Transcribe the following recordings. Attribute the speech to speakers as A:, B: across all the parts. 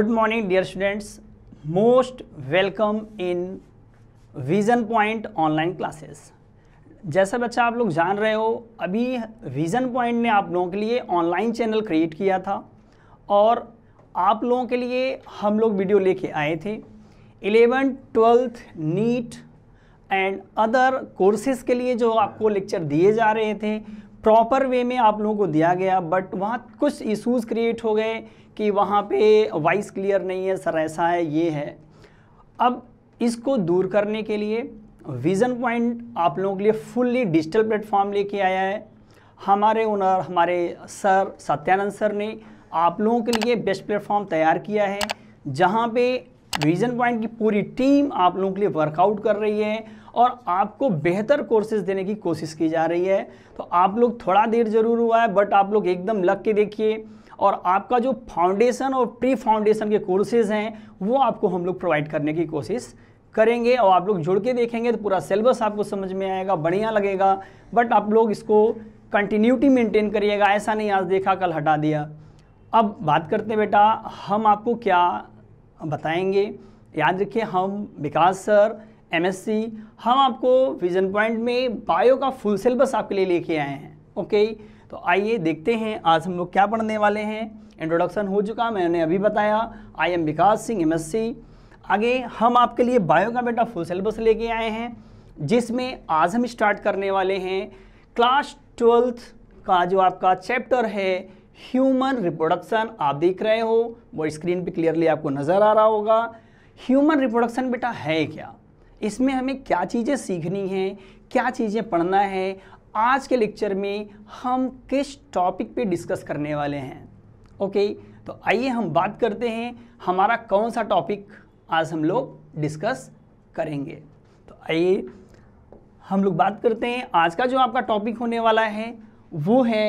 A: Good morning dear students most welcome in Vision Point online classes जैसा बच्चा आप लोग जान रहे हो अभी विज़न पॉइंट ने आप लोगों के लिए ऑनलाइन चैनल क्रिएट किया था और आप लोगों के लिए हम लोग वीडियो लेके आए थे eleven twelfth NEET and other courses के लिए जो आपको लेक्चर दिए जा रहे थे प्रॉपर वे में आप लोगों को दिया गया बट वहाँ कुछ इशूज़ क्रिएट हो गए कि वहाँ पे वॉइस क्लियर नहीं है सर ऐसा है ये है अब इसको दूर करने के लिए विज़न पॉइंट आप लोगों के लिए फुल्ली डिजिटल प्लेटफॉर्म लेके आया है हमारे ओनर हमारे सर सत्यानंद सर ने आप लोगों के लिए बेस्ट प्लेटफॉर्म तैयार किया है जहाँ पे विज़न पॉइंट की पूरी टीम आप लोगों के लिए वर्कआउट कर रही है और आपको बेहतर कोर्सेज देने की कोशिश की जा रही है तो आप लोग थोड़ा देर ज़रूर हुआ है बट आप लोग एकदम लग के देखिए और आपका जो फाउंडेशन और प्री फाउंडेशन के कोर्सेज हैं वो आपको हम लोग प्रोवाइड करने की कोशिश करेंगे और आप लोग जुड़ के देखेंगे तो पूरा सिलेबस आपको समझ में आएगा बढ़िया लगेगा बट आप लोग इसको कंटिन्यूटी मेंटेन करिएगा ऐसा नहीं आज देखा कल हटा दिया अब बात करते हैं बेटा हम आपको क्या बताएंगे याद रखिए हम विकास सर एमएससी हम आपको विजन पॉइंट में बायो का फुल सिलेबस आपके लिए लेके आए हैं ओके तो आइए देखते हैं आज हम लोग क्या पढ़ने वाले हैं इंट्रोडक्शन हो चुका मैंने अभी बताया I am Vikas Singh MSc आगे हम आपके लिए बायो का बेटा फुल सिलेबस लेके आए हैं जिसमें आज हम स्टार्ट करने वाले हैं क्लास ट्वेल्थ का जो आपका चैप्टर है ह्यूमन रिप्रोडक्शन आप देख रहे हो वो स्क्रीन पे क्लियरली आपको नज़र आ रहा होगा ह्यूमन रिप्रोडक्शन बेटा है क्या इसमें हमें क्या चीज़ें सीखनी हैं क्या चीज़ें पढ़ना है आज के लेक्चर में हम किस टॉपिक पे डिस्कस करने वाले हैं ओके तो आइए हम बात करते हैं हमारा कौन सा टॉपिक आज हम लोग डिस्कस करेंगे तो आइए हम लोग बात करते हैं आज का जो आपका टॉपिक होने वाला है वो है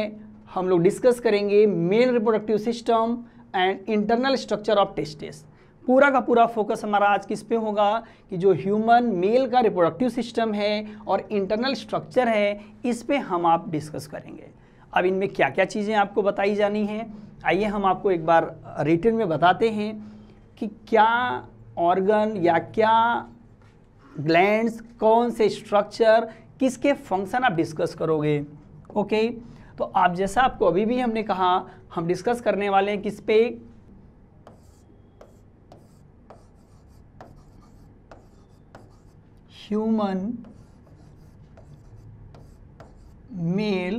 A: हम लोग डिस्कस करेंगे male reproductive system and internal structure of testes पूरा का पूरा फोकस हमारा आज किस पे होगा कि जो ह्यूमन मेल का रिप्रोडक्टिव सिस्टम है और इंटरनल स्ट्रक्चर है इस पे हम आप डिस्कस करेंगे अब इनमें क्या क्या चीज़ें आपको बताई जानी हैं आइए हम आपको एक बार रिटर्न में बताते हैं कि क्या ऑर्गन या क्या ग्लैंड्स कौन से स्ट्रक्चर किसके फंक्शन आप डिस्कस करोगे ओके तो आप जैसा आपको अभी भी हमने कहा हम डिस्कस करने वाले हैं किस पे human male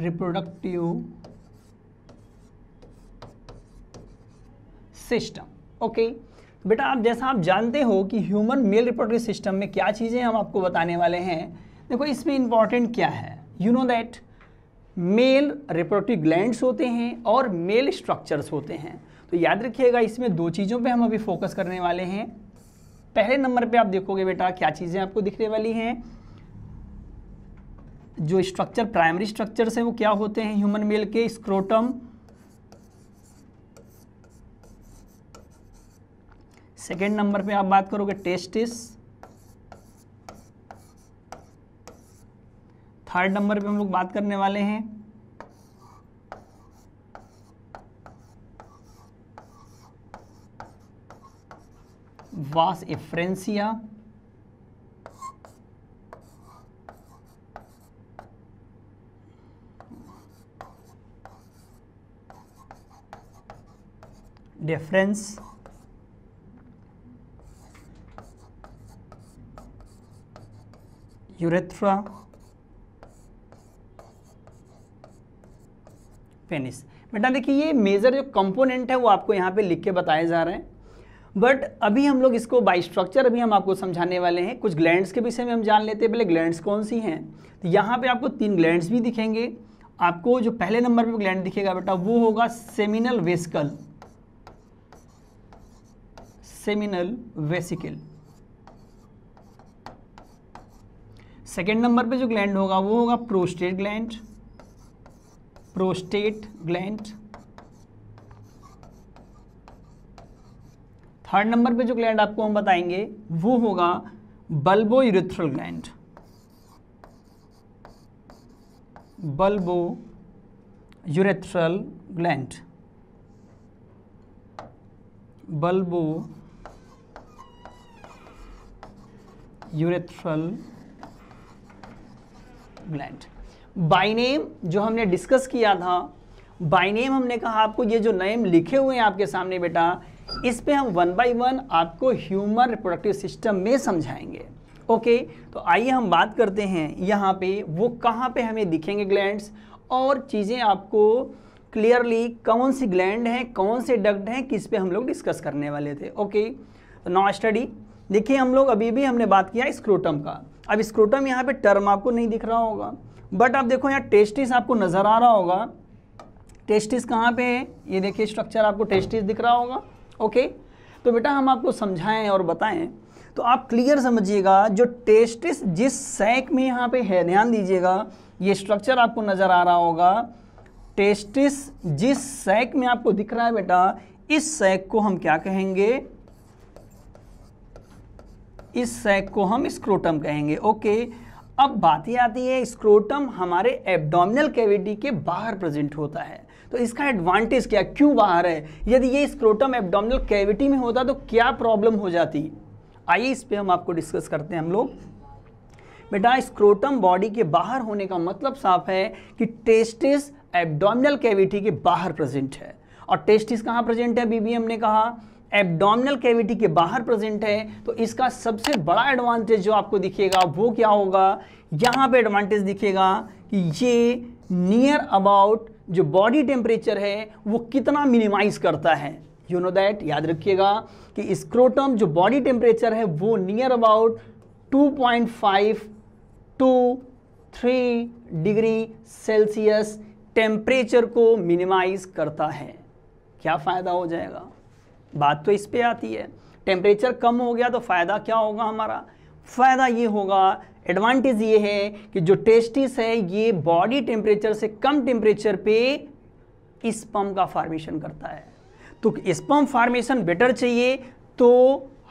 A: reproductive system okay बेटा आप जैसा आप जानते हो कि ह्यूमन मेल रिप्रोडक्टिव सिस्टम में क्या चीज़ें हम आपको बताने वाले हैं देखो इसमें इम्पॉर्टेंट क्या है you know that male reproductive glands होते हैं और मेल स्ट्रक्चर्स होते हैं तो याद रखिएगा इसमें दो चीज़ों पे हम अभी फोकस करने वाले हैं पहले नंबर पे आप देखोगे बेटा क्या चीज़ें आपको दिखने वाली हैं जो स्ट्रक्चर प्राइमरी स्ट्रक्चर्स हैं वो क्या होते हैं ह्यूमन मेल के स्क्रोटम सेकेंड नंबर पे आप बात करोगे टेस्टिस थर्ड नंबर पे हम लोग बात करने वाले हैं बास इफ्रेंसिया डिफरेंस यूरेथ्रा पेनिस बेटा देखिए ये मेजर जो कंपोनेंट है वो आपको यहां पे लिख के बताए जा रहे हैं बट अभी हम लोग इसको बाई स्ट्रक्चर अभी हम आपको समझाने वाले हैं कुछ ग्लैंड्स के विषय में हम जान लेते हैं पहले ग्लैंड्स कौन सी हैं तो यहाँ पे आपको तीन ग्लैंड्स भी दिखेंगे आपको जो पहले नंबर पे ग्लैंड दिखेगा बेटा वो होगा seminal vesicle seminal vesicle second number पे जो ग्लैंड होगा वो होगा prostate gland prostate gland third number पे जो ग्लैंड आपको हम बताएंगे वो होगा bulbourethral gland bulbourethral gland bulbourethral gland by name जो हमने डिस्कस किया था बाई नेम हमने कहा आपको ये जो नेम लिखे हुए हैं आपके सामने बेटा इस पे हम वन बाय वन आपको ह्यूमन रिप्रोडक्टिव सिस्टम में समझाएंगे ओके तो आइए हम बात करते हैं यहाँ पे वो कहाँ पे हमें दिखेंगे ग्लैंड्स और चीज़ें आपको क्लियरली कौन सी ग्लैंड हैं कौन से डक्ट हैं किस पे हम लोग डिस्कस करने वाले थे ओके तो नॉ स्टडी देखिए हम लोग अभी भी हमने बात किया स्क्रोटम का अब स्क्रोटम यहाँ पे टर्म आपको नहीं दिख रहा होगा बट आप देखो यहाँ टेस्टिस आपको नज़र आ रहा होगा टेस्टिस कहाँ पे है ये देखिए स्ट्रक्चर आपको टेस्टिस दिख रहा होगा ओके तो बेटा हम आपको समझाएं और बताएं तो आप क्लियर समझिएगा जो टेस्टिस जिस सैक में यहाँ पे है ध्यान दीजिएगा ये स्ट्रक्चर आपको नज़र आ रहा होगा टेस्टिस जिस सैक में आपको दिख रहा है बेटा इस सैक को हम क्या कहेंगे इस सैक को हम स्क्रोटम कहेंगे ओके अब बात ही आती है स्क्रोटम हमारे एब्डोमिनल कैविटी के बाहर प्रेजेंट होता है तो इसका एडवांटेज क्या क्यों बाहर है यदि ये स्क्रोटम एब्डोमिनल कैविटी में होता तो क्या प्रॉब्लम हो जाती आइए इस पर हम आपको डिस्कस करते हैं हम लोग बेटा स्क्रोटम बॉडी के बाहर होने का मतलब साफ है कि टेस्टिस एब्डोमिनल कैविटी के बाहर प्रेजेंट है और टेस्टिस कहाँ प्रेजेंट है बीबीएम ने कहा एब्डोमिनल कैविटी के बाहर प्रेजेंट है तो इसका सबसे बड़ा एडवांटेज जो आपको दिखेगा वो क्या होगा यहाँ पे एडवांटेज दिखेगा कि ये नियर अबाउट जो बॉडी टेम्परेचर है वो कितना मिनिमाइज करता है यू नो दैट याद रखिएगा कि स्क्रोटम जो बॉडी टेम्परेचर है वो near about 2.5 two three degree Celsius temperature को मिनिमाइज करता है क्या फ़ायदा हो जाएगा बात तो इस पर आती है टेम्परेचर कम हो गया तो फ़ायदा क्या होगा हमारा फ़ायदा ये होगा एडवांटेज ये है कि जो टेस्टिस है ये बॉडी टेम्परेचर से कम टेम्परेचर पे स्पम का फार्मेशन करता है तो स्पम फार्मेशन बेटर चाहिए तो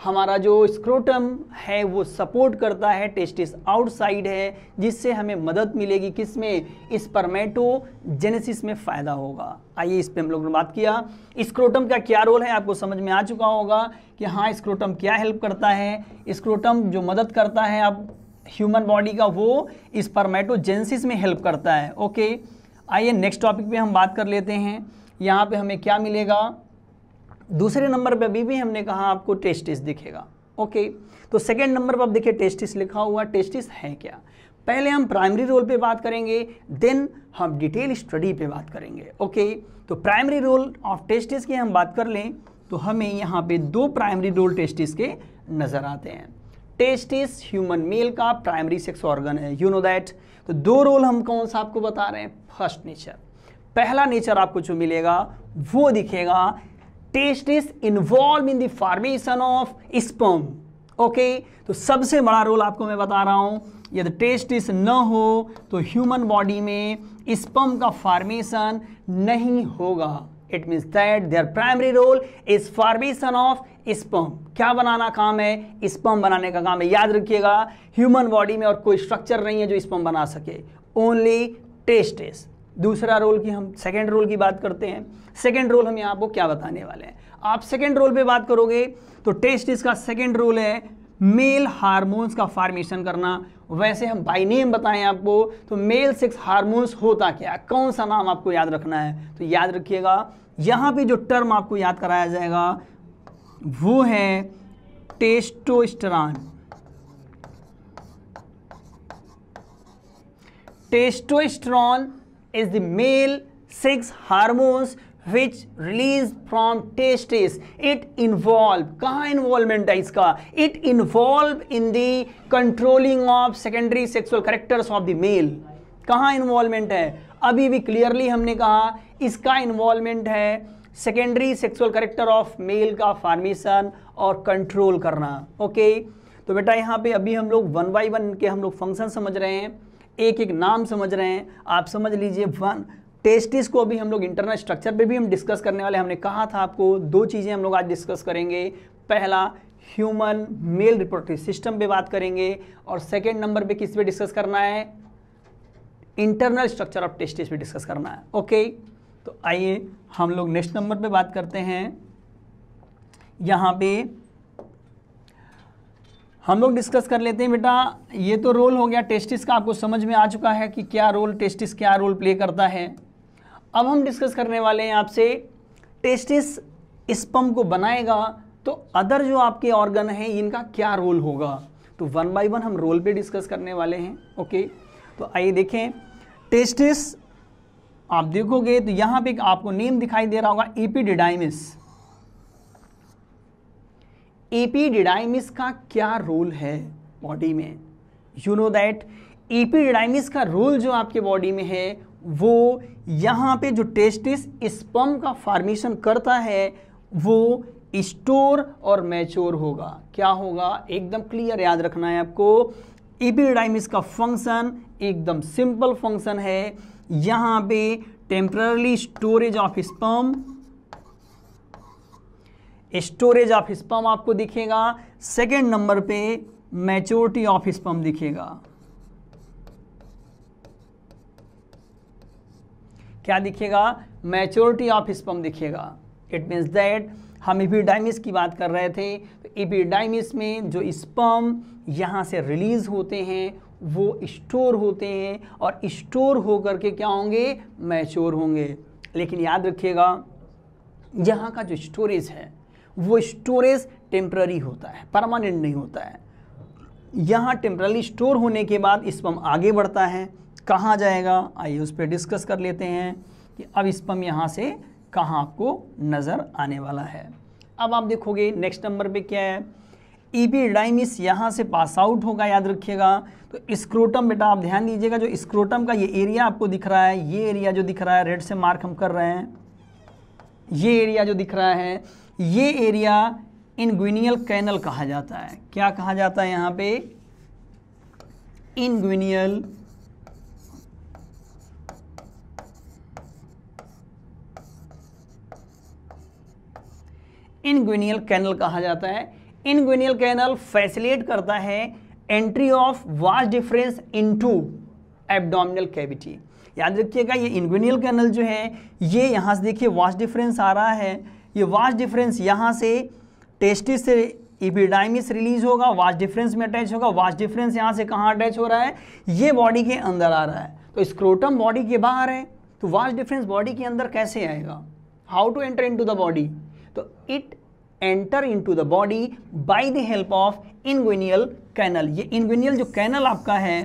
A: हमारा जो स्क्रोटम है वो सपोर्ट करता है टेस्टिस आउटसाइड है जिससे हमें मदद मिलेगी किस में जेनेसिस में फ़ायदा होगा आइए इस पर हम लोगों ने बात किया स्क्रोटम का क्या रोल है आपको समझ में आ चुका होगा कि हाँ स्क्रोटम क्या हेल्प करता है स्क्रोटम जो मदद करता है आप ह्यूमन बॉडी का वो स्पर्मेटोजेंसिस में हेल्प करता है ओके आइए नेक्स्ट टॉपिक पे हम बात कर लेते हैं यहाँ पे हमें क्या मिलेगा दूसरे नंबर पे अभी भी हमने कहा आपको टेस्टिस दिखेगा ओके तो सेकेंड नंबर पर आप देखिए टेस्टिस लिखा हुआ टेस्टिस है क्या पहले हम प्राइमरी रोल पे बात करेंगे देन हम डिटेल स्टडी पे बात करेंगे ओके तो प्राइमरी रोल ऑफ टेस्टिस की हम बात कर लें तो हमें यहाँ पे दो प्राइमरी रोल टेस्टिस के नज़र आते हैं टेस्टिस ह्यूमन मेल का प्राइमरी सेक्स ऑर्गन है यू नो दैट तो दो रोल हम कौन सा आपको बता रहे हैं फर्स्ट नेचर पहला नेचर आपको जो मिलेगा वो दिखेगा testis involve in the formation of sperm okay तो सबसे बड़ा रोल आपको मैं बता रहा हूं यदि टेस्टिस न हो तो ह्यूमन बॉडी में स्पर्म का फॉर्मेशन नहीं होगा it means that their primary role is formation of sperm क्या बनाना काम है स्पम बनाने का काम है याद रखिएगा ह्यूमन बॉडी में और कोई स्ट्रक्चर नहीं है जो स्पम बना सके ओनली टेस्टेस दूसरा रोल की हम सेकेंड रोल की बात करते हैं सेकेंड रोल हम यहाँ आपको क्या बताने वाले हैं आप सेकेंड रोल पे बात करोगे तो टेस्टिस का सेकेंड रोल है मेल हार्मोन्स का फॉर्मेशन करना वैसे हम बाई नेम बताएं आपको तो मेल सेक्स हार्मोन्स होता क्या कौन सा नाम आपको याद रखना है तो याद रखिएगा यहाँ पे जो टर्म आपको याद कराया जाएगा वो है testosterone testosterone is the male sex hormones which release from testis it involve कहा इन्वॉल्वमेंट है इसका it involve in the controlling of secondary sexual characters of the male कहा इन्वॉल्वमेंट है अभी भी क्लियरली हमने कहा इसका इन्वॉल्वमेंट है secondary sexual character of male का फार्मेशन और कंट्रोल करना ओके तो बेटा यहाँ पे अभी हम लोग वन बाई वन के हम लोग फंक्शन समझ रहे हैं एक एक नाम समझ रहे हैं आप समझ लीजिए वन टेस्टिस को अभी हम लोग इंटरनल स्ट्रक्चर पे भी हम डिस्कस करने वाले हमने कहा था आपको दो चीज़ें हम लोग आज डिस्कस करेंगे पहला ह्यूमन मेल रिपोर्टिव सिस्टम पे बात करेंगे और सेकेंड नंबर पे किस पे डिस्कस करना है इंटरनल स्ट्रक्चर ऑफ टेस्टिस पे डिस्कस करना है ओके okay? तो आइए हम लोग नेक्स्ट नंबर पे बात करते हैं यहाँ पे हम लोग डिस्कस कर लेते हैं बेटा ये तो रोल हो गया टेस्टिस का आपको समझ में आ चुका है कि क्या रोल टेस्टिस क्या रोल प्ले करता है अब हम डिस्कस करने वाले हैं आपसे टेस्टिस स्पम को बनाएगा तो अदर जो आपके ऑर्गन हैं इनका क्या रोल होगा तो वन बाय वन हम रोल पे डिस्कस करने वाले हैं ओके तो आइए देखें टेस्टिस आप देखोगे तो यहां पे आपको नेम दिखाई दे रहा होगा एपीडिडाइमिस एपीडिडाइमिस का क्या रोल है बॉडी में यू नो दैट एपीडिडाइमिस का रोल जो आपके बॉडी में है वो यहां पे जो टेस्टिस स्पम का फॉर्मेशन करता है वो स्टोर और मैच्योर होगा क्या होगा एकदम क्लियर याद रखना है आपको एपीडाइमिस का फंक्शन एकदम सिंपल फंक्शन है यहां पे temporally storage of sperm storage of sperm आपको दिखेगा सेकेंड नंबर पे मैच्योरिटी ऑफ स्पर्म दिखेगा क्या दिखेगा मैच्योरिटी ऑफ स्पर्म दिखेगा इट मीन्स दैट हम इपीडाइमिस की बात कर रहे थे तो इपीडाइमिस में जो स्पर्म यहाँ से रिलीज होते हैं वो स्टोर होते हैं और स्टोर होकर के क्या होंगे मैच्योर होंगे लेकिन याद रखिएगा यहाँ का जो स्टोरेज है वो स्टोरेज टेम्प्ररी होता है परमानेंट नहीं होता है यहाँ टेम्प्ररी स्टोर होने के बाद स्पम आगे बढ़ता है कहाँ जाएगा आइए उस पर डिस्कस कर लेते हैं कि अब स्पम यहाँ से कहाँ आपको नज़र आने वाला है अब आप देखोगे नेक्स्ट नंबर पे क्या है ई e डाइमिस यहाँ से पास आउट होगा याद रखिएगा तो स्क्रोटम बेटा आप ध्यान दीजिएगा जो स्क्रोटम का ये एरिया आपको दिख रहा है ये एरिया जो दिख रहा है रेड से मार्क हम कर रहे हैं ये एरिया जो दिख रहा है ये एरिया इनग्विनियल कैनल कहा जाता है क्या कहा जाता है यहाँ पे इनग्विनियल इनग्विनियल कैनल कहा जाता है इनग्विनियल कैनल फैसिलेट करता है entry of vas deferens into abdominal cavity याद रखिएगा ये इनग्विनियल कैनल जो है ये यहाँ से देखिए वास डिफरेंस आ रहा है ये वास डिफरेंस यहाँ से टेस्टिस से इपिडाइमिस रिलीज होगा वास डिफरेंस में अटैच होगा वास डिफरेंस यहाँ से कहाँ अटैच हो रहा है ये बॉडी के अंदर आ रहा है तो स्क्रोटम बॉडी के बाहर है तो वास डिफरेंस बॉडी के अंदर कैसे आएगा how to enter into the body तो it enter to the body by the help of inguinal canal ये इनगुनियल जो कैनल आपका है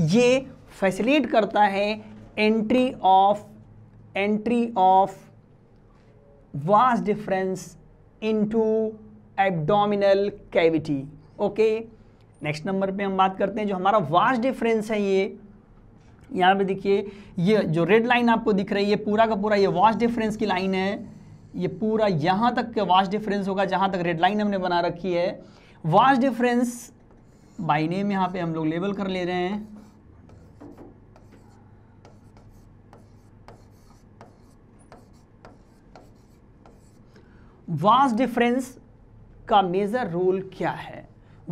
A: ये फैसिलेट करता है entry of entry of vas deferens to abdominal cavity okay next number पे हम बात करते हैं जो हमारा वास डिफरेंस है ये यहाँ पे देखिए ये जो रेड लाइन आपको दिख रही है पूरा का पूरा ये वास डिफरेंस की लाइन है ये पूरा यहाँ तक का डिफरेंस होगा जहाँ तक रेड लाइन हमने बना रखी है वाश डिफरेंस बाई नेम यहाँ पे हम लोग लेबल कर ले रहे हैं वाज डिफरेंस का मेजर रोल क्या है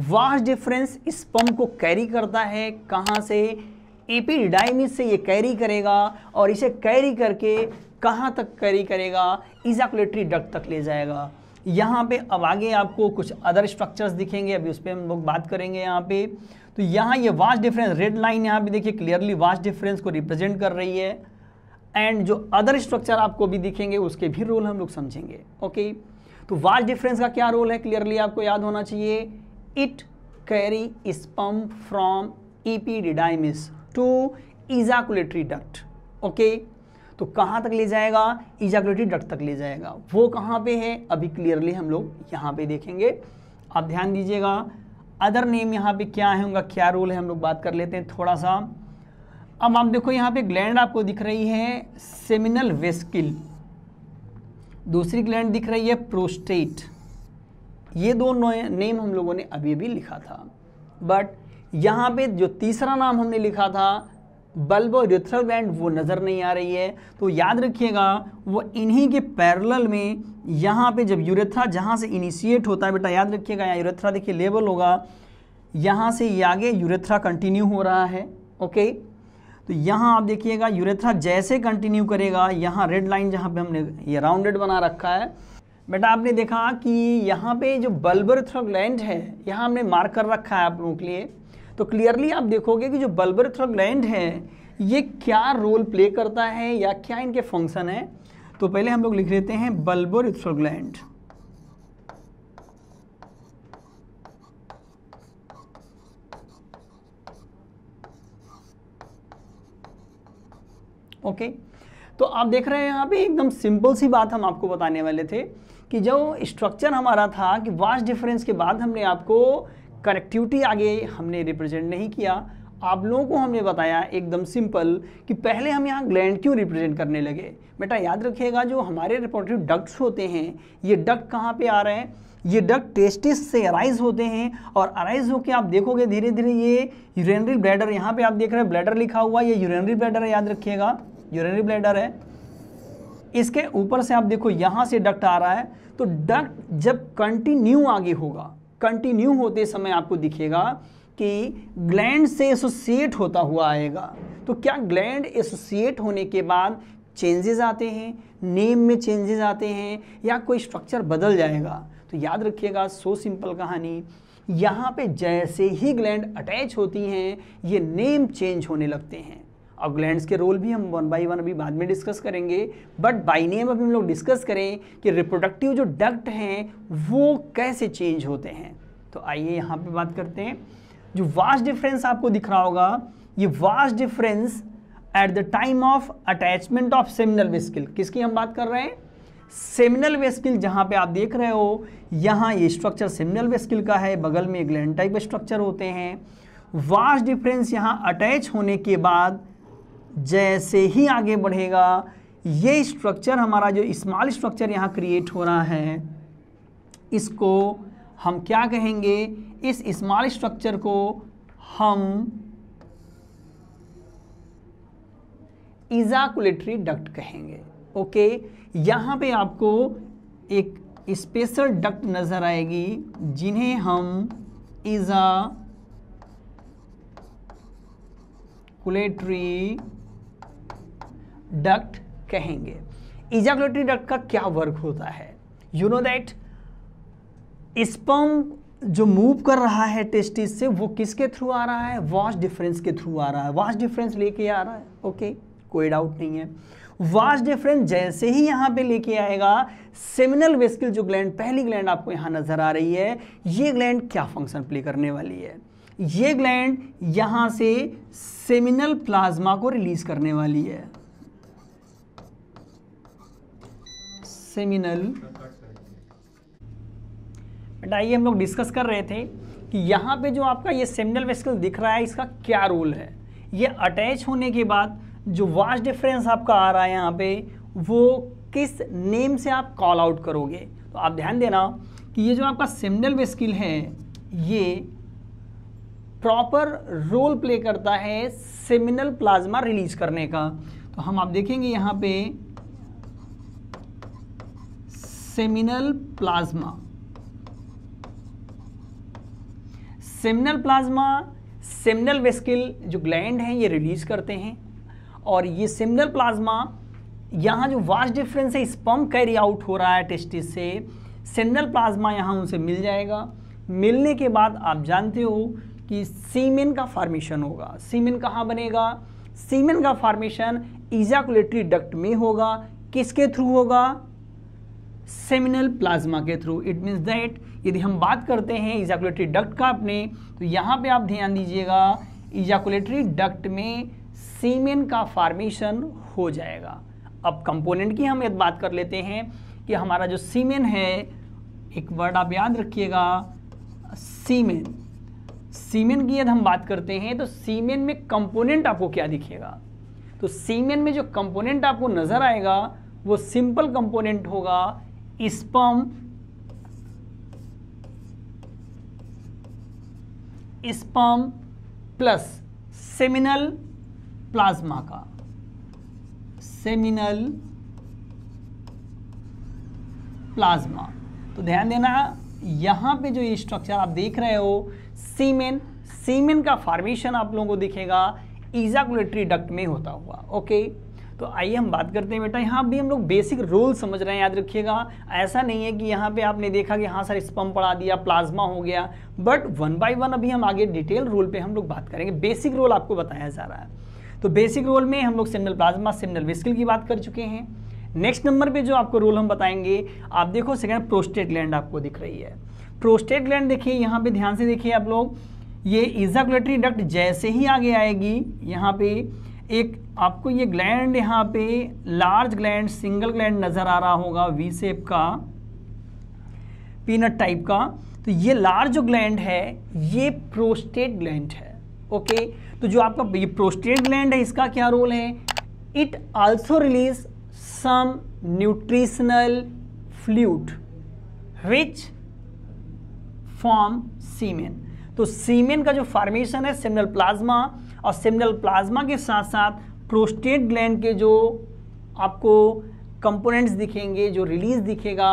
A: वाज डिफरेंस इस पम्प को कैरी करता है कहाँ से एपी डायमिस से ये कैरी करेगा और इसे कैरी करके कहाँ तक कैरी करेगा इजाकुलेटरी डक्ट तक ले जाएगा यहाँ पे अब आगे आपको कुछ अदर स्ट्रक्चर्स दिखेंगे अभी उस पर हम लोग बात करेंगे यहाँ पे तो यहाँ ये वाच डिफरेंस रेड लाइन यहाँ पे देखिए क्लियरली वाच डिफरेंस को रिप्रेजेंट कर रही है एंड जो अदर स्ट्रक्चर आपको भी दिखेंगे उसके भी रोल हम लोग समझेंगे ओके तो वाच डिफरेंस का क्या रोल है क्लियरली आपको याद होना चाहिए it carry sperm from e epididymis to ejaculatory duct okay तो कहाँ तक ले जाएगा इजाकुलेटरी डक्ट तक ले जाएगा वो कहाँ पे है अभी क्लियरली हम लोग यहाँ पे देखेंगे आप ध्यान दीजिएगा अदर नेम यहाँ पे क्या है उनका क्या रोल है हम लोग बात कर लेते हैं थोड़ा सा अब आप देखो यहाँ पे ग्लैंड आपको दिख रही है सेमिनल वेस्किल दूसरी ग्लैंड दिख रही है प्रोस्टेट ये दोनों नेम हम लोगों ने अभी अभी लिखा था बट यहाँ पे जो तीसरा नाम हमने लिखा था बल्बो रिथरल बैंड वो नज़र नहीं आ रही है तो याद रखिएगा वो इन्हीं के पैरेलल में यहाँ पे जब यूरेथ्रा जहाँ से इनिशिएट होता है बेटा याद रखिएगा यहाँ यूरेथ्रा देखिए लेबल होगा यहाँ से ये आगे यूरेथ्रा कंटिन्यू हो रहा है ओके तो यहाँ आप देखिएगा यूरेथ्रा जैसे कंटिन्यू करेगा यहाँ रेड लाइन जहाँ पर हमने ये राउंडेड बना रखा है बेटा आपने देखा कि यहाँ पे जो बल्बर थ्रोग्लैंड है यहाँ हमने मार्क कर रखा है आप लोगों के लिए तो क्लियरली आप देखोगे कि जो बल्बरथ्रोग्लैंड है ये क्या रोल प्ले करता है या क्या इनके फंक्शन है तो पहले हम लोग लिख लेते हैं बल्बोरिथ्रोग्लैंड ओके तो आप देख रहे हैं यहाँ पे एकदम सिंपल सी बात हम आपको बताने वाले थे कि जो स्ट्रक्चर हमारा था कि वास्ट डिफरेंस के बाद हमने आपको कनेक्टिविटी आगे हमने रिप्रेजेंट नहीं किया आप लोगों को हमने बताया एकदम सिंपल कि पहले हम यहाँ ग्लैंड क्यों रिप्रेजेंट करने लगे बेटा याद रखिएगा जो हमारे रिपोर्टिव डक्ट्स होते हैं ये डक्ट कहाँ पे आ रहे हैं ये डक टेस्टिस से अराइज होते हैं और अराइज होकर आप देखोगे धीरे धीरे ये यूरेनरी ब्लैडर यहाँ पे आप देख रहे हैं ब्लैडर लिखा हुआ ये यूरेनरी ब्लैडर है याद रखिएगा यूरेनरी ब्लैडर है इसके ऊपर से आप देखो यहाँ से डक्ट आ रहा है तो डक्ट जब कंटिन्यू आगे होगा कंटिन्यू होते समय आपको दिखेगा कि ग्लैंड से एसोसिएट होता हुआ आएगा तो क्या ग्लैंड एसोसिएट होने के बाद चेंजेस आते हैं नेम में चेंजेस आते हैं या कोई स्ट्रक्चर बदल जाएगा तो याद रखिएगा सो सिंपल कहानी यहाँ पे जैसे ही ग्लैंड अटैच होती हैं ये नेम चेंज होने लगते हैं और ग्लैंड्स के रोल भी हम वन बाई वन अभी बाद में डिस्कस करेंगे बट बाई नेम अभी हम लोग डिस्कस करें कि रिप्रोडक्टिव जो डक्ट हैं वो कैसे चेंज होते हैं तो आइए यहाँ पे बात करते हैं जो वास्ट डिफरेंस आपको दिख रहा होगा ये vas deferens at the time of attachment of seminal vesicle किसकी हम बात कर रहे हैं सेमिनल वेस्किल जहाँ पे आप देख रहे हो यहाँ ये स्ट्रक्चर सेमिनल वेस्किल का है बगल में ग्लैंड टाइप स्ट्रक्चर होते हैं वास्ट डिफरेंस यहाँ अटैच होने के बाद जैसे ही आगे बढ़ेगा ये स्ट्रक्चर हमारा जो स्मॉल स्ट्रक्चर यहाँ क्रिएट हो रहा है इसको हम क्या कहेंगे इस स्मॉल स्ट्रक्चर को हम इजाकुलेटरी डक्ट कहेंगे ओके यहां पे आपको एक स्पेशल डक्ट नज़र आएगी जिन्हें हम इजा कुलेटरी डक्ट कहेंगे इजाकुलेटरी डक्ट का क्या वर्क होता है यू नो दैट स्पम जो मूव कर रहा है टेस्टिस से वो किसके थ्रू आ रहा है वॉश डिफरेंस के थ्रू आ रहा है वॉश डिफरेंस लेके आ रहा है ओके कोई डाउट नहीं है वॉश डिफरेंस जैसे ही यहां पे लेके आएगा सेमिनल वेस्किल जो ग्लैंड पहली ग्लैंड आपको यहां नज़र आ रही है ये ग्लैंड क्या फंक्शन प्ले करने वाली है ये ग्लैंड यहां से सेमिनल प्लाज्मा को रिलीज करने वाली है सेमिनल बट आइए हम लोग डिस्कस कर रहे थे कि यहाँ पे जो आपका ये सेमिनल वेस्कल दिख रहा है इसका क्या रोल है ये अटैच होने के बाद जो वाच डिफरेंस आपका आ रहा है यहाँ पे वो किस नेम से आप कॉल आउट करोगे तो आप ध्यान देना कि ये जो आपका सेमिनल वेस्किल है ये प्रॉपर रोल प्ले करता है सेमिनल प्लाज्मा रिलीज करने का तो हम आप देखेंगे यहाँ पे seminal plasma seminal plasma seminal vesicle जो ग्लैंड हैं ये रिलीज करते हैं और ये सेमिनल प्लाज्मा यहाँ जो वास्ट डिफरेंस है स्पम कैरी आउट हो रहा है टेस्टिस से सेमिनल प्लाज्मा यहाँ उनसे मिल जाएगा मिलने के बाद आप जानते हो कि सीमेन का फॉर्मेशन होगा सीमेन कहाँ बनेगा सीमेन का फॉर्मेशन इजाकुलेटरी डक्ट में होगा किसके थ्रू होगा सेमिनल प्लाज्मा के थ्रू इट मीन्स दैट यदि हम बात करते हैं इजाकुलेटरी डक्ट का अपने तो यहाँ पे आप ध्यान दीजिएगा इजाकुलेटरी डक्ट में सीमेन का फार्मेशन हो जाएगा अब कंपोनेंट की हम यदि बात कर लेते हैं कि हमारा जो सीमेन है एक वर्ड आप याद रखिएगा सीमेन सीमेन की यदि हम बात करते हैं तो सीमेन में कंपोनेंट आपको क्या दिखेगा तो सीमेन में जो कंपोनेंट आपको नज़र आएगा वो सिंपल कंपोनेंट होगा sperm sperm plus seminal plasma का सेमिनल प्लाज्मा तो ध्यान देना यहां पे जो ये स्ट्रक्चर आप देख रहे हो सीमेन सीमेन का फॉर्मेशन आप लोगों को दिखेगा इजाकुलेटरी डक्ट में होता हुआ ओके तो आइए हम बात करते हैं बेटा यहाँ भी हम लोग बेसिक रूल समझ रहे हैं याद रखिएगा ऐसा नहीं है कि यहाँ पे आपने देखा कि हाँ सर स्पम पढ़ा दिया प्लाज्मा हो गया बट वन बाय वन अभी हम आगे डिटेल रूल पे हम लोग बात करेंगे बेसिक रोल आपको बताया जा रहा है तो बेसिक रोल में हम लोग सिमनल प्लाज्मा सिमनल विस्किल की बात कर चुके हैं नेक्स्ट नंबर पर जो आपको रोल हम बताएंगे आप देखो सेकेंड प्रोस्टेट ग्लैंड आपको दिख रही है प्रोस्टेट ग्लैंड देखिए यहाँ पे ध्यान से देखिए आप लोग ये इजाकुलेटरी डक्ट जैसे ही आगे आएगी यहाँ पे एक आपको ये ग्लैंड यहाँ पे लार्ज ग्लैंड सिंगल ग्लैंड नज़र आ रहा होगा वी सेप का पीनट टाइप का तो ये लार्ज जो ग्लैंड है ये प्रोस्टेट ग्लैंड है ओके तो जो आपका ये प्रोस्टेट ग्लैंड है इसका क्या रोल है it also release some nutritional fluid which form semen तो सीमेन का जो फॉर्मेशन है सिमिनल प्लाज्मा और सेमिनल प्लाज्मा के साथ साथ प्रोस्टेट ग्लैंड के जो आपको कंपोनेंट्स दिखेंगे जो रिलीज दिखेगा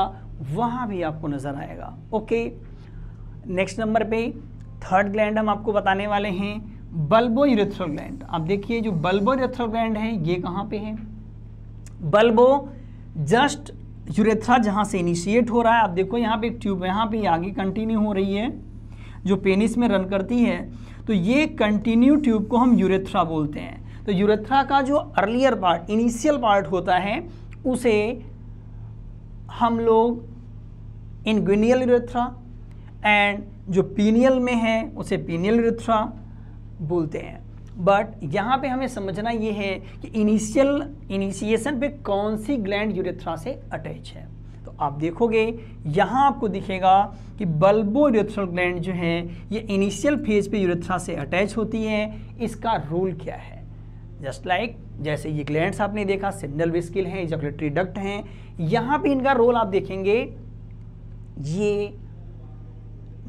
A: वहाँ भी आपको नज़र आएगा ओके नेक्स्ट नंबर पे थर्ड ग्लैंड हम आपको बताने वाले हैं बल्बो यूरेथ्रल ग्लैंड आप देखिए जो बल्बो यूरेथ्रल ग्लैंड है ये कहाँ पे है बल्बो जस्ट यूरेथ्रा जहाँ से इनिशिएट हो रहा है आप देखो यहाँ पे एक ट्यूब यहाँ पे आगे कंटिन्यू हो रही है जो पेनिस में रन करती है तो ये कंटिन्यू ट्यूब को हम यूरेथ्रा बोलते हैं तो यूरेथ्रा का जो अर्लियर पार्ट इनिशियल पार्ट होता है उसे हम लोग इनग्विनियल यूरेथ्रा एंड जो पीनियल में है उसे पीनियल यूरेथ्रा बोलते हैं बट यहाँ पे हमें समझना ये है कि इनिशियल इनिशिएशन पे कौन सी ग्लैंड यूरेथ्रा से अटैच है आप देखोगे यहाँ आपको दिखेगा कि बल्बो यूरेथ्रल ग्लैंड जो है ये इनिशियल फेज पे यूरेथ्रा से अटैच होती है इसका रोल क्या है जस्ट लाइक like, जैसे ये ग्लैंड्स आपने देखा सिग्नल विस्किल हैं इजोकुलेटरी डक्ट हैं यहाँ पे इनका रोल आप देखेंगे ये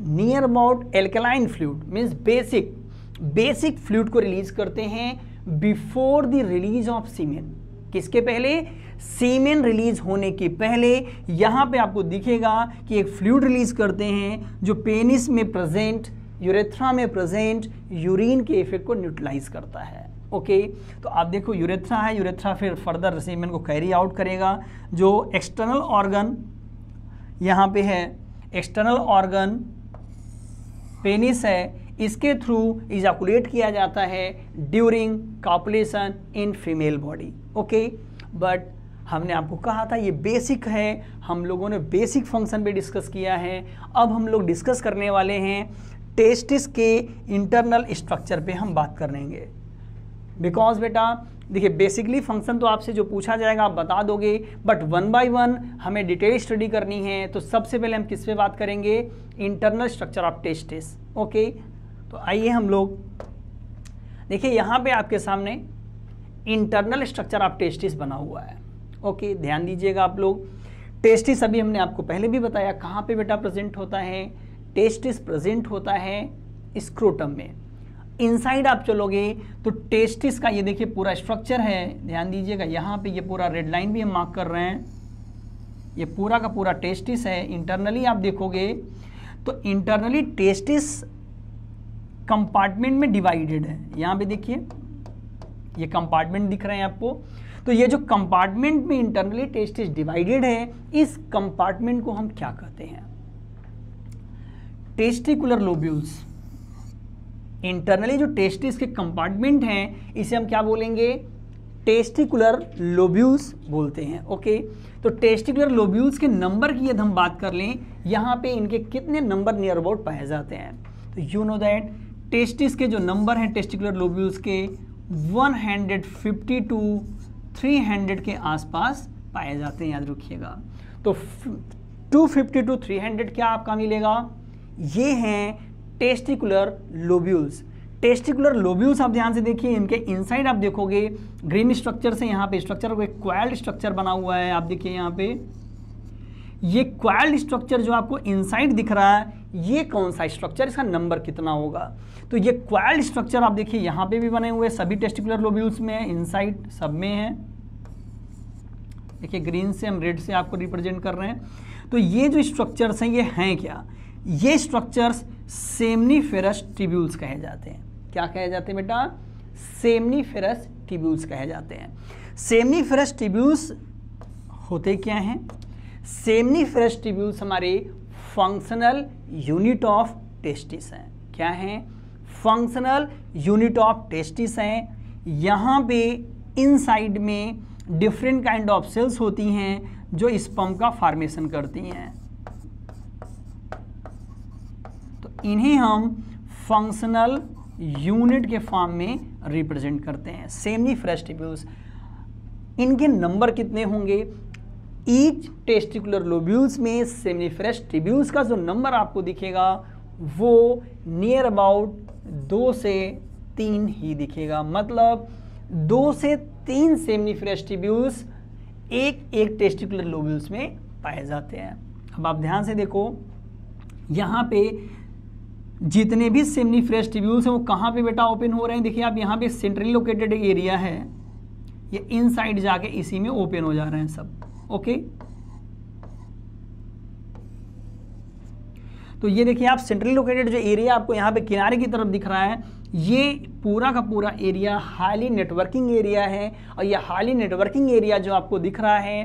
A: near about alkaline fluid means basic basic fluid को रिलीज करते हैं before the release of semen किसके पहले सीमेन रिलीज होने के पहले यहाँ पे आपको दिखेगा कि एक फ्लूड रिलीज करते हैं जो पेनिस में प्रेजेंट यूरेथ्रा में प्रेजेंट यूरिन के इफेक्ट को न्यूट्रलाइज करता है ओके okay, तो आप देखो यूरेथ्रा है यूरेथ्रा फिर फर्दर सीमेन को कैरी आउट करेगा जो एक्सटर्नल ऑर्गन यहाँ पे है एक्सटर्नल ऑर्गन पेनिस है इसके थ्रू इजाकुलेट किया जाता है during copulation in female body okay but हमने आपको कहा था ये बेसिक है हम लोगों ने बेसिक फंक्शन भी डिस्कस किया है अब हम लोग डिस्कस करने वाले हैं टेस्टिस के इंटरनल स्ट्रक्चर पे हम बात करेंगे बिकॉज बेटा देखिए बेसिकली फंक्शन तो आपसे जो पूछा जाएगा आप बता दोगे बट वन बाय वन हमें डिटेल स्टडी करनी है तो सबसे पहले हम किस पे बात करेंगे internal structure of testis okay तो आइए हम लोग देखिए यहाँ पे आपके सामने इंटरनल स्ट्रक्चर ऑफ टेस्टिस बना हुआ है ओके ध्यान दीजिएगा आप लोग टेस्टिस अभी हमने आपको पहले भी बताया कहाँ पे बेटा प्रेजेंट होता है टेस्टिस प्रेजेंट होता है स्क्रोटम में इनसाइड आप चलोगे तो टेस्टिस का ये देखिए पूरा स्ट्रक्चर है ध्यान दीजिएगा यहाँ पे ये पूरा रेड लाइन भी हम मार्क कर रहे हैं ये पूरा का पूरा टेस्टिस है इंटरनली आप देखोगे तो इंटरनली टेस्टिस कंपार्टमेंट में डिवाइडेड है यहाँ पे देखिए ये कंपार्टमेंट दिख रहे हैं आपको तो ये जो कंपार्टमेंट में इंटरनली टेस्ट इज डिवाइडेड है इस कंपार्टमेंट को हम क्या कहते हैं टेस्टिकुलर लोब्यूल्स इंटरनली जो टेस्टिस के कंपार्टमेंट हैं इसे हम क्या बोलेंगे टेस्टिकुलर लोब्यूल्स बोलते हैं ओके तो टेस्टिकुलर लोब्यूल्स के नंबर की यदि हम बात कर लें यहाँ पे इनके कितने नंबर नियर अबाउट पाए जाते हैं तो यू नो दैट टेस्टिस के जो नंबर हैं टेस्टिकुलर लोब्यूल्स के फिफ्टी टू 300 के आसपास पाए जाते हैं याद रखिएगा तो 250 टू 300 क्या आपका मिलेगा ये हैं टेस्टिकुलर लोब्यूल्स टेस्टिकुलर लोब्यूल्स आप ध्यान से देखिए इनके इनसाइड आप देखोगे ग्रीन स्ट्रक्चर से यहाँ पे स्ट्रक्चर को एक क्वाइल्ड स्ट्रक्चर बना हुआ है आप देखिए यहाँ पे ये क्वाइल्ड स्ट्रक्चर जो आपको इनसाइड दिख रहा है ये कौन सा स्ट्रक्चर इसका नंबर कितना होगा तो ये क्वाइल्ड स्ट्रक्चर आप देखिए यहाँ पे भी बने हुए सभी टेस्टिकुलर लोब्यूल्स में है इनसाइड सब में है देखिए ग्रीन से हम रेड से आपको रिप्रेजेंट कर रहे हैं तो ये जो स्ट्रक्चर्स हैं ये हैं क्या ये स्ट्रक्चर्स सेमनीफेरस ट्रिब्यूल्स कहे जाते हैं क्या कहे जाते हैं बेटा सेमनीफेरस ट्रिब्यूल्स कहे जाते हैं सेमनीफेरस ट्रिब्यूल्स होते क्या हैं सेमनीफेरस ट्रिब्यूल्स हमारे फंक्शनल यूनिट ऑफ टेस्टिस हैं क्या हैं फंक्शनल यूनिट ऑफ टेस्टिस हैं यहाँ पे इनसाइड में डिफरेंट काइंड ऑफ सेल्स होती हैं जो इस का फॉर्मेशन करती हैं तो इन्हें हम फंक्शनल यूनिट के फॉर्म में रिप्रेजेंट करते हैं सेमनी फ्रेस्टिब्यूल्स इनके नंबर कितने होंगे ईच टेस्टिकुलर लोब्यूल्स में सेमिनिफेरस ट्रिब्यूल्स का जो नंबर आपको दिखेगा वो नियर अबाउट दो से तीन ही दिखेगा मतलब दो से तीन सेमिनिफेरस ट्रिब्यूल्स एक एक टेस्टिकुलर लोब्यूल्स में पाए जाते हैं अब आप ध्यान से देखो यहाँ पे जितने भी सेमनी फ्रेश ट्रिब्यूल्स हैं वो कहाँ पे बेटा ओपन हो रहे हैं देखिए आप यहाँ पे सेंट्रली लोकेटेड एरिया है ये इनसाइड जाके इसी में ओपन हो जा रहे हैं सब ओके तो ये देखिए आप सेंट्रली लोकेटेड जो एरिया आपको यहाँ पे किनारे की तरफ दिख रहा है ये पूरा का पूरा एरिया हाईली नेटवर्किंग एरिया है और ये हाईली नेटवर्किंग एरिया जो आपको दिख रहा है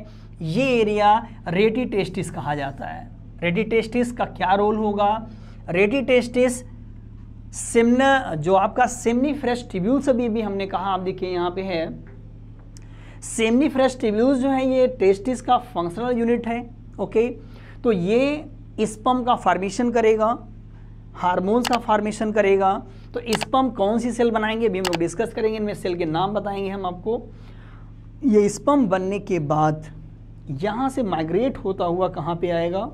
A: ये एरिया रेटी टेस्टिस कहा जाता है रेटी टेस्टिस का क्या रोल होगा रेटी टेस्टिस सिमन जो आपका सिमनी फ्रेश ट्रिब्यूल्स अभी भी, भी हमने कहा आप देखिए यहाँ पे है सेमी फ्रेश ट्यूब्यूल्स जो है ये टेस्टिस का फंक्शनल यूनिट है ओके तो ये स्पम का फार्मेशन करेगा हार्मोन्स का फार्मेशन करेगा तो स्पम कौन सी सेल बनाएंगे अभी हम लोग डिस्कस करेंगे इनमें सेल के नाम बताएंगे हम आपको ये स्पम बनने के बाद यहाँ से माइग्रेट होता हुआ कहाँ पे आएगा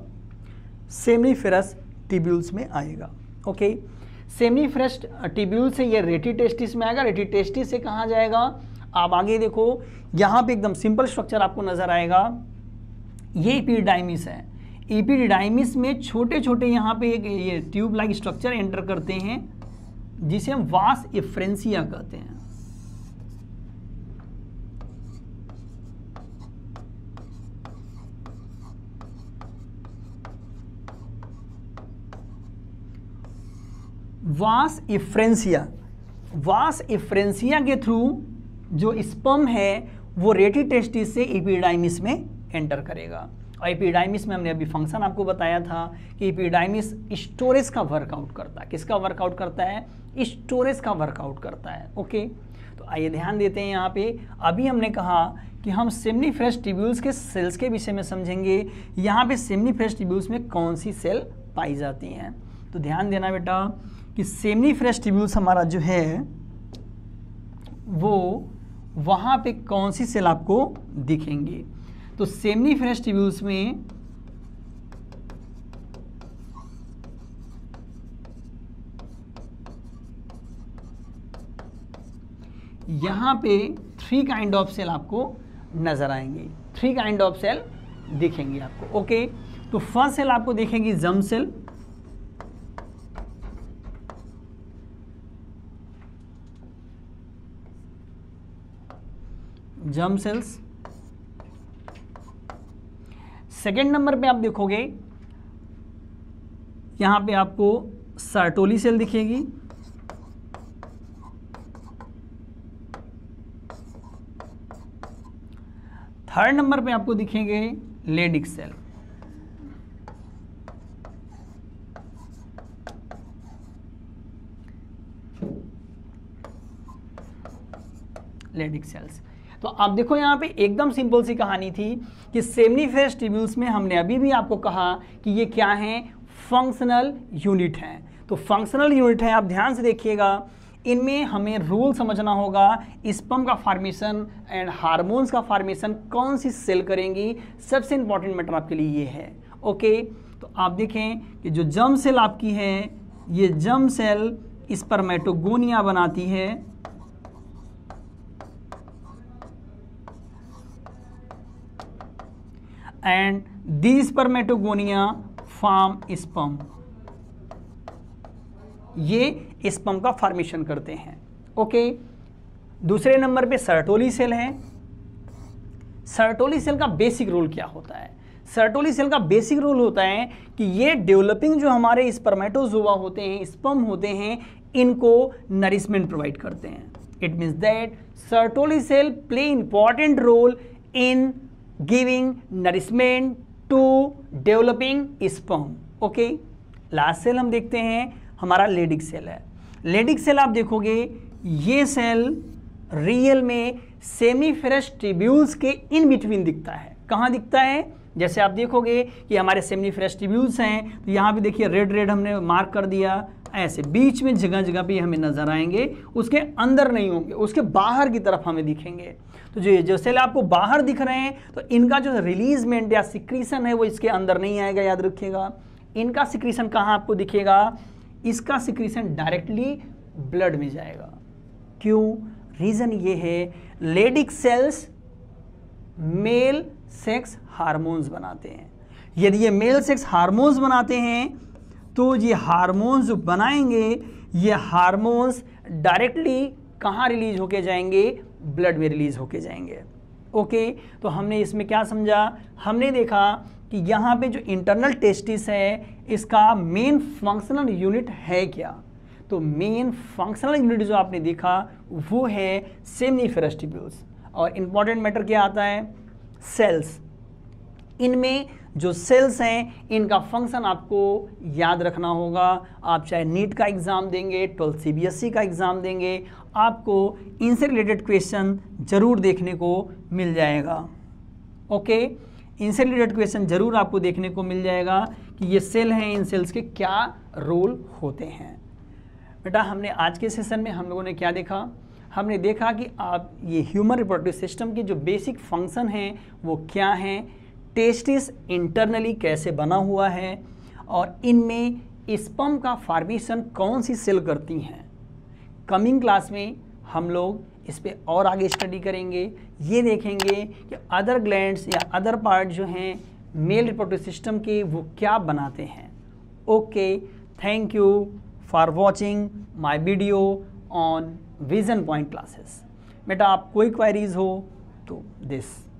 A: फ्रेश टिब्यूल्स में आएगा ओके फ्रेश टिब्यूल से ये रेटी टेस्टिस में आएगा रेटी टेस्टिस से कहाँ जाएगा आप आगे देखो यहाँ पे एकदम सिंपल स्ट्रक्चर आपको नज़र आएगा ये इपीडाइमिस है इपीडाइमिस में छोटे छोटे यहाँ पे एक ये ट्यूब लाइक स्ट्रक्चर एंटर करते हैं जिसे हम वास एफ्रेंसिया कहते हैं वास इफ्रेंसिया वास इफ्रेंसिया के थ्रू जो स्पम है वो रेटी टेस्टिस से एपीडाइमिस में एंटर करेगा और एपीडाइमिस में हमने अभी फंक्शन आपको बताया था कि एपीडाइमिस स्टोरेज का वर्कआउट करता है किसका वर्कआउट करता है स्टोरेज का वर्कआउट करता है ओके तो आइए ध्यान देते हैं यहाँ पे अभी हमने कहा कि हम सेमनी फ्रेश ट्यूब्यूल्स के सेल्स के विषय में समझेंगे यहाँ पे सेमनी फ्रेश ट्यूब्यूल्स में कौन सी सेल पाई जाती हैं तो ध्यान देना बेटा कि सेमनी फ्रेश ट्यूब्यूल्स हमारा जो है वो वहाँ पे कौन सी सेल आपको दिखेंगे तो सेमनी फेस्टिव्यूल्स में यहाँ पे थ्री काइंड ऑफ सेल आपको नज़र आएंगे थ्री काइंड ऑफ सेल दिखेंगे आपको ओके तो फर्स्ट सेल आपको देखेंगी germ cell germ cells second number पे आप देखोगे यहां पे आपको सार्टोली सेल दिखेगी थर्ड नंबर पे आपको दिखेंगे लेडिक सेल लेडिक सेल्स तो आप देखो यहाँ पे एकदम सिंपल सी कहानी थी कि सेमनीफेस ट्रिब्यूल्स में हमने अभी भी आपको कहा कि ये क्या है फंक्शनल यूनिट हैं तो फंक्शनल यूनिट है आप ध्यान से देखिएगा इनमें हमें रोल समझना होगा स्पम का फार्मेशन एंड हार्मोन्स का फार्मेशन कौन सी सेल करेंगी सबसे इंपॉर्टेंट मैटर आपके लिए ये है ओके तो आप देखें कि जो जम सेल आपकी है ये जम सेल इस पर मैटोगोनिया बनाती है and these spermatogonia form sperm ये स्पम का फॉर्मेशन करते हैं ओके दूसरे नंबर पे सर्टोली सेल है सर्टोली सेल का बेसिक रोल क्या होता है सर्टोली सेल का बेसिक रोल होता है कि ये डेवलपिंग जो हमारे स्पर्मेटोजोआ होते हैं स्पम होते हैं इनको नरिशमेंट प्रोवाइड करते हैं it means that Sertoli cell play important role in giving nourishment to developing sperm okay last cell हम देखते हैं हमारा लेडिक सेल है लेडिक सेल आप देखोगे ये सेल रियल में सेमी फ्रेश ट्रिब्यूल्स के इन बिटवीन दिखता है कहाँ दिखता है जैसे आप देखोगे कि हमारे सेमी फ्रेश ट्रिब्यूल्स हैं तो यहाँ पर देखिए रेड रेड हमने मार्क कर दिया ऐसे बीच में जगह जगह पे हमें नज़र आएंगे उसके अंदर नहीं होंगे उसके बाहर की तरफ हमें दिखेंगे तो जो जो सेल आपको बाहर दिख रहे हैं तो इनका जो रिलीजमेंट या सिक्रीशन है वो इसके अंदर नहीं आएगा याद रखिएगा इनका सिक्रीशन कहाँ आपको दिखेगा इसका सिक्रीशन डायरेक्टली ब्लड में जाएगा क्यों रीज़न ये है Leydig cells male sex hormones बनाते हैं यदि ये मेल सेक्स हार्मोन्स बनाते हैं तो ये हारमोन्स जो बनाएंगे ये हारमोन्स डायरेक्टली कहाँ रिलीज होके जाएंगे ब्लड में रिलीज होके जाएंगे ओके तो हमने इसमें क्या समझा हमने देखा कि यहाँ पे जो इंटरनल टेस्टिस है इसका मेन फंक्शनल यूनिट है क्या तो मेन फंक्शनल यूनिट जो आपने देखा वो है सेमनीफेरस ट्यूब्यूल्स और इंपॉर्टेंट मैटर क्या आता है सेल्स इनमें जो सेल्स हैं इनका फंक्शन आपको याद रखना होगा आप चाहे नीट का एग्ज़ाम देंगे ट्वेल्थ सीबीएसई e का एग्ज़ाम देंगे आपको इनसे रिलेटेड क्वेश्चन ज़रूर देखने को मिल जाएगा ओके इनसे रिलेटेड क्वेश्चन ज़रूर आपको देखने को मिल जाएगा कि ये सेल हैं इन सेल्स के क्या रोल होते हैं बेटा हमने आज के सेशन में हम लोगों ने क्या देखा हमने देखा कि आप ये ह्यूमन रिप्रोडक्टिव सिस्टम के जो बेसिक फंक्शन हैं वो क्या हैं टेस्टिस इंटरनली कैसे बना हुआ है और इनमें स्पम का फार्मेशन कौन सी सेल करती हैं कमिंग क्लास में हम लोग इस पर और आगे स्टडी करेंगे ये देखेंगे कि अदर ग्लैंड्स या अदर पार्ट जो हैं मेल रिपोर्टिव सिस्टम के वो क्या बनाते हैं okay thank you for watching my video on Vision Point Classes बेटा आप कोई क्वायरीज हो तो दिस